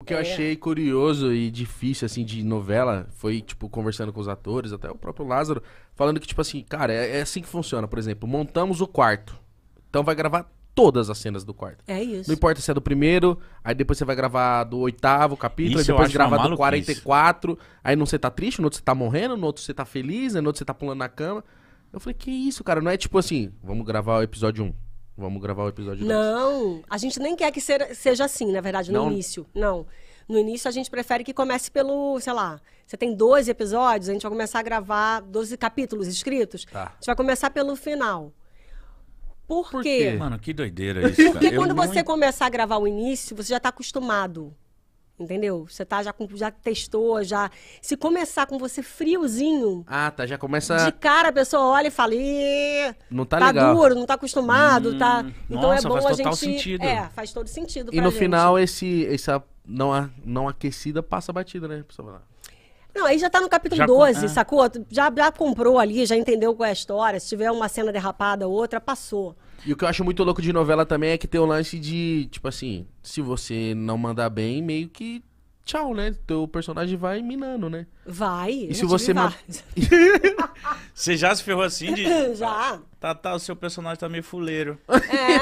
O que eu é. achei curioso e difícil, assim, de novela, foi, tipo, conversando com os atores, até o próprio Lázaro, falando que, tipo assim, cara, é, é assim que funciona. Por exemplo, montamos o quarto. Então vai gravar todas as cenas do quarto. É isso. Não importa se é do primeiro, aí depois você vai gravar do oitavo capítulo, Isso aí depois acho grava uma do 44, aí não você tá triste, no outro você tá morrendo, no outro você tá feliz, né, no outro você tá pulando na cama. Eu falei, que isso, cara? Não é tipo assim, vamos gravar o episódio 1. Vamos gravar o episódio 10. Não, a gente nem quer que seja assim, na verdade, no Não. início. Não. No início a gente prefere que comece pelo, sei lá, você tem 12 episódios, a gente vai começar a gravar 12 capítulos escritos. Tá. A gente vai começar pelo final. Por, Por quê? Mano, que doideira isso, cara. Porque quando não você começar a gravar o início, você já está acostumado. Entendeu? Você tá já com, já testou, já. Se começar com você friozinho. Ah, tá, já começa. De cara a pessoa olha e fala: Ih, não tá, tá legal. duro, não tá acostumado, tá. hum, tá. Então é nossa, é bom faz a total gente sentido. é, faz todo sentido E no gente. final esse essa não, não aquecida passa batida, né? Pessoa não, aí já tá no capítulo já, 12, é. sacou? Já, já comprou ali, já entendeu qual é a história. Se tiver uma cena derrapada, outra, passou. E o que eu acho muito louco de novela também é que tem o lance de, tipo assim, se você não mandar bem, meio que tchau, né? Teu personagem vai minando, né? Vai. E se você. Ma... você já se ferrou assim de. Já. Tá, tá, o seu personagem tá meio fuleiro. É.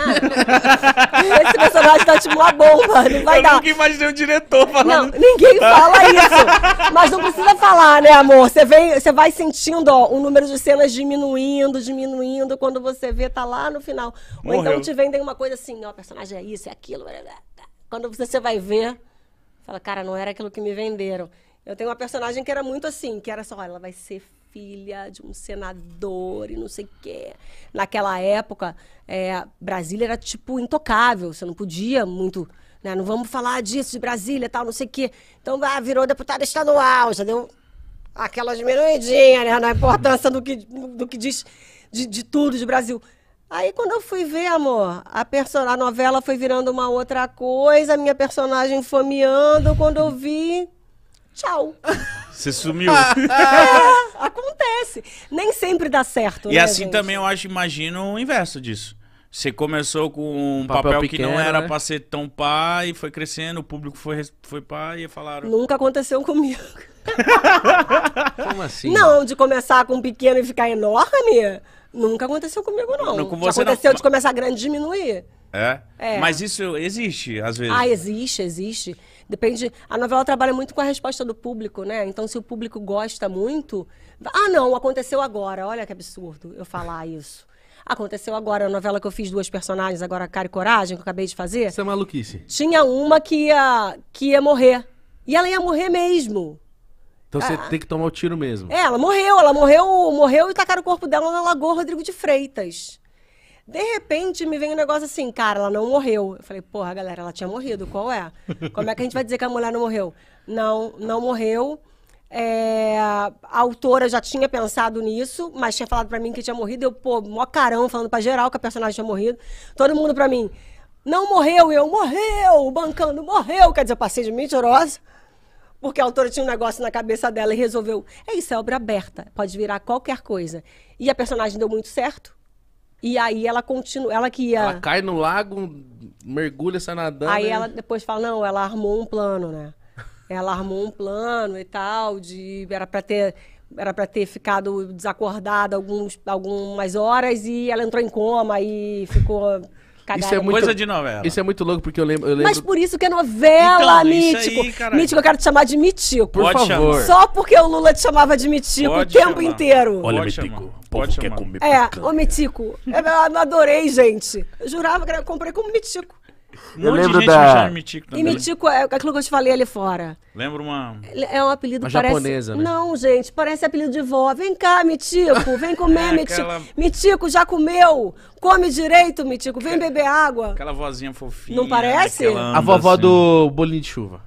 Esse personagem tá tipo uma bomba, não vai eu dar. Eu nunca imaginei o diretor falando. Não, ninguém fala isso. Mas não precisa falar, né, amor? Você, vem, você vai sentindo, ó, o número de cenas diminuindo, diminuindo, quando você vê, tá lá no final. Morreu. Ou então te vendem uma coisa assim, ó, O personagem é isso, é aquilo. Quando você vai ver, Fala, cara, não era aquilo que me venderam. Eu tenho uma personagem que era muito assim, que era só, ela vai ser filha de um senador e não sei o quê. Naquela época, é, Brasília era tipo intocável, você não podia muito, né? Não vamos falar disso de Brasília, tal, não sei o quê. Então, ah, virou deputada estadual, deu Aquela diminuidinha, né? Na importância do que, do que diz de, de tudo de Brasil. Aí quando eu fui ver, amor, a, a novela foi virando uma outra coisa, a minha personagem fomeando, quando eu vi, tchau. Você sumiu. é, acontece. Nem sempre dá certo. E né, assim gente? também eu acho, imagino o inverso disso. Você começou com um papel, papel pequeno, que não era né? pra ser tão pá e foi crescendo, o público foi, foi pá e falaram. Nunca aconteceu comigo. Como assim? Não, de começar com pequeno e ficar enorme, nunca aconteceu comigo, não. não com aconteceu não... de começar grande e diminuir. É? é? Mas isso existe, às vezes. Ah, existe, existe. Depende. A novela trabalha muito com a resposta do público, né? Então, se o público gosta muito. Ah, não, aconteceu agora. Olha que absurdo eu falar isso. Aconteceu agora a novela que eu fiz duas personagens, agora Cara e Coragem, que eu acabei de fazer. Isso é maluquice. Tinha uma que ia, que ia morrer. E ela ia morrer mesmo. Então você ah. tem que tomar o tiro mesmo. É, ela morreu, ela morreu, morreu e tacaram o corpo dela na Lagoa Rodrigo de Freitas. De repente me vem um negócio assim, cara, ela não morreu. Eu falei, porra, galera, ela tinha morrido, qual é? Como é que a gente vai dizer que a mulher não morreu? Não, não morreu. É, a autora já tinha pensado nisso, mas tinha falado para mim que tinha morrido. Eu, pô, mó carão, falando pra geral que a personagem tinha morrido. Todo mundo pra mim, não morreu, eu, morreu, o bancando morreu. Quer dizer, eu passei de mentirosa porque a autora tinha um negócio na cabeça dela e resolveu. É isso, é obra aberta, pode virar qualquer coisa. E a personagem deu muito certo. E aí ela continua, ela que ia. Ela cai no lago, mergulha, sai nadando. Aí e... ela depois fala, não, ela armou um plano, né? Ela armou um plano e tal, de era para ter era para ter ficado desacordada alguns, algumas horas e ela entrou em coma e ficou isso é muito, coisa de novela. Isso é muito louco, porque eu lembro. Eu lembro... Mas por isso que é novela, então, Mítico. Aí, Mítico, eu quero te chamar de Mítico. Por Pode favor. Chamar. Só porque o Lula te chamava de Mítico Pode o tempo chamar. inteiro. Olha, Pode Mítico. Pode chamar. quer comer É, ô Mítico. Eu adorei, gente. Eu jurava que eu comprei como Mítico. Um eu lembro gente da... me chama E Mitico é aquilo que eu te falei ali fora. Lembra uma... É um apelido uma parece... japonesa, né? Não, gente, parece apelido de vó. Vem cá, Mitico, vem comer, é, Mitico. Aquela... Mitico, já comeu? Come direito, Mitico, vem beber água. Aquela vozinha fofinha. Não parece? A vovó assim. do bolinho de chuva.